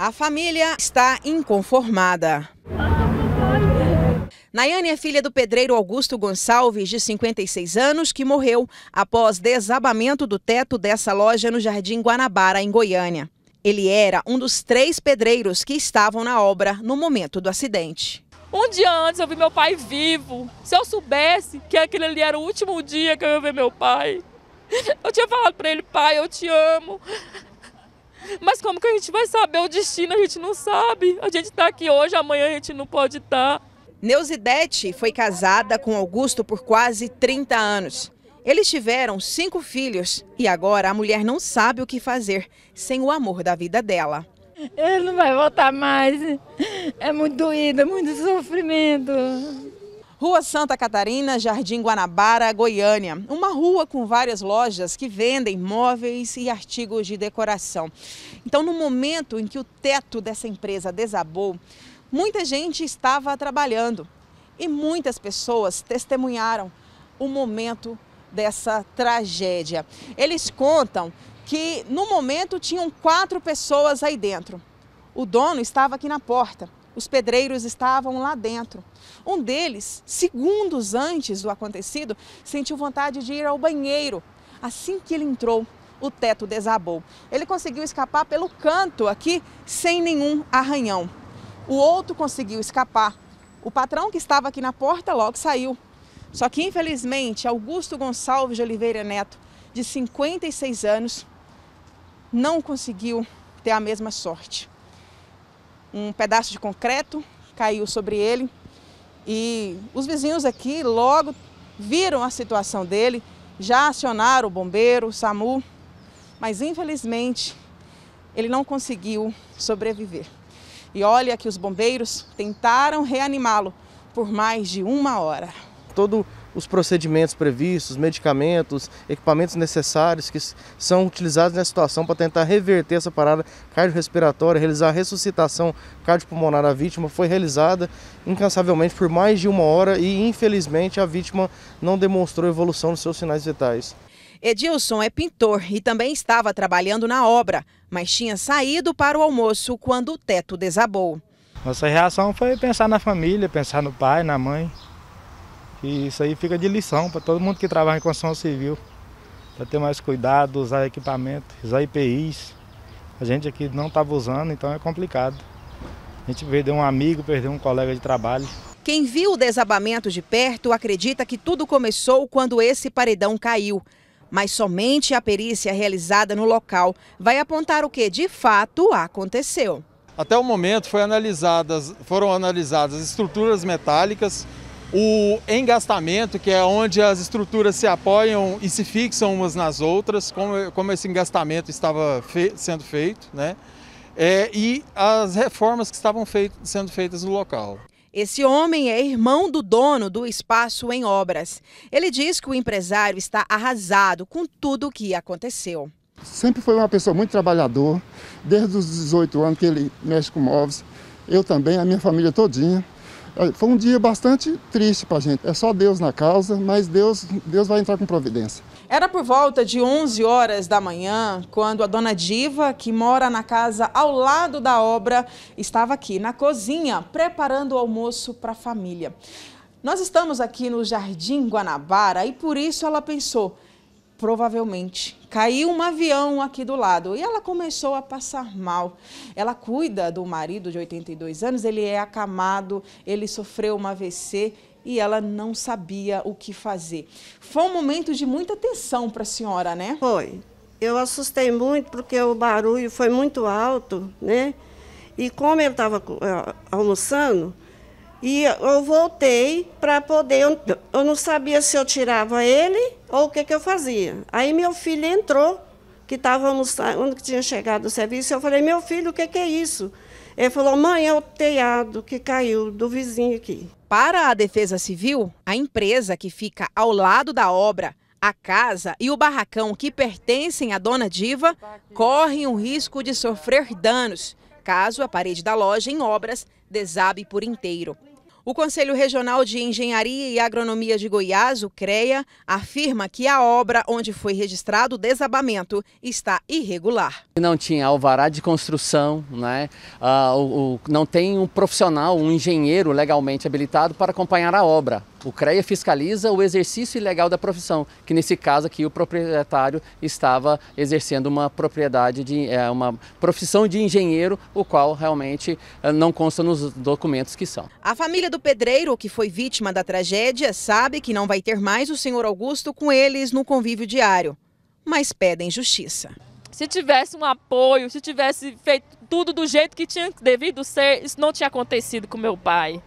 A família está inconformada. Nayane é filha do pedreiro Augusto Gonçalves, de 56 anos, que morreu após desabamento do teto dessa loja no Jardim Guanabara, em Goiânia. Ele era um dos três pedreiros que estavam na obra no momento do acidente. Um dia antes eu vi meu pai vivo. Se eu soubesse que aquele ali era o último dia que eu ia ver meu pai, eu tinha falado para ele, pai, eu te amo. Mas como que a gente vai saber o destino? A gente não sabe. A gente está aqui hoje, amanhã a gente não pode estar. Tá. Neuzidete foi casada com Augusto por quase 30 anos. Eles tiveram cinco filhos e agora a mulher não sabe o que fazer sem o amor da vida dela. Ele não vai voltar mais. É muito doído, é muito sofrimento. Rua Santa Catarina, Jardim Guanabara, Goiânia. Uma rua com várias lojas que vendem móveis e artigos de decoração. Então, no momento em que o teto dessa empresa desabou, muita gente estava trabalhando e muitas pessoas testemunharam o momento dessa tragédia. Eles contam que no momento tinham quatro pessoas aí dentro. O dono estava aqui na porta os pedreiros estavam lá dentro. Um deles, segundos antes do acontecido, sentiu vontade de ir ao banheiro. Assim que ele entrou, o teto desabou. Ele conseguiu escapar pelo canto aqui, sem nenhum arranhão. O outro conseguiu escapar. O patrão que estava aqui na porta logo saiu. Só que, infelizmente, Augusto Gonçalves de Oliveira Neto, de 56 anos, não conseguiu ter a mesma sorte um pedaço de concreto caiu sobre ele e os vizinhos aqui logo viram a situação dele, já acionaram o bombeiro, o SAMU, mas infelizmente ele não conseguiu sobreviver. E olha que os bombeiros tentaram reanimá-lo por mais de uma hora. Todo os procedimentos previstos, medicamentos, equipamentos necessários que são utilizados nessa situação para tentar reverter essa parada cardiorrespiratória, realizar a ressuscitação cardiopulmonar da vítima, foi realizada incansavelmente por mais de uma hora e, infelizmente, a vítima não demonstrou evolução nos seus sinais vitais. Edilson é pintor e também estava trabalhando na obra, mas tinha saído para o almoço quando o teto desabou. Nossa reação foi pensar na família, pensar no pai, na mãe, e isso aí fica de lição para todo mundo que trabalha em construção civil, para ter mais cuidado, usar equipamento, usar IPIs. A gente aqui não estava usando, então é complicado. A gente perdeu um amigo, perdeu um colega de trabalho. Quem viu o desabamento de perto acredita que tudo começou quando esse paredão caiu. Mas somente a perícia realizada no local vai apontar o que de fato aconteceu. Até o momento foi analisadas, foram analisadas estruturas metálicas, o engastamento, que é onde as estruturas se apoiam e se fixam umas nas outras, como, como esse engastamento estava fe sendo feito, né? É, e as reformas que estavam sendo feitas no local. Esse homem é irmão do dono do espaço em obras. Ele diz que o empresário está arrasado com tudo o que aconteceu. Sempre foi uma pessoa muito trabalhador, desde os 18 anos que ele mexe com móveis. Eu também, a minha família todinha. Foi um dia bastante triste para a gente. É só Deus na causa, mas Deus, Deus vai entrar com providência. Era por volta de 11 horas da manhã quando a dona Diva, que mora na casa ao lado da obra, estava aqui na cozinha preparando o almoço para a família. Nós estamos aqui no Jardim Guanabara e por isso ela pensou: provavelmente caiu um avião aqui do lado e ela começou a passar mal. Ela cuida do marido de 82 anos, ele é acamado, ele sofreu uma AVC e ela não sabia o que fazer. Foi um momento de muita tensão para a senhora, né? Foi. Eu assustei muito porque o barulho foi muito alto, né? E como ele estava eh, almoçando, e eu voltei para poder. Eu, eu, não sabia se eu tirava ele ou o que, que eu fazia. Aí meu filho entrou, que estava onde que tinha chegado o serviço. Eu falei: Meu filho, o que, que é isso? Ele falou: Mãe, é o telhado que caiu do vizinho aqui. Para a Defesa Civil, a empresa que fica ao lado da obra a casa e o barracão que pertencem à dona Diva correm o risco de sofrer danos caso a parede da loja em obras desabe por inteiro. O Conselho Regional de Engenharia e Agronomia de Goiás, o CREA, afirma que a obra onde foi registrado o desabamento está irregular. Não tinha alvará de construção, né? Ah, o, o, não tem um profissional, um engenheiro legalmente habilitado para acompanhar a obra. O CREA fiscaliza o exercício ilegal da profissão, que nesse caso aqui o proprietário estava exercendo uma propriedade de é, uma profissão de engenheiro, o qual realmente eh, não consta nos documentos que são. A família do pedreiro que foi vítima da tragédia sabe que não vai ter mais o senhor Augusto com eles no convívio diário, mas pedem justiça. Se tivesse um apoio, se tivesse feito tudo do jeito que tinha devido ser, isso não tinha acontecido com meu pai.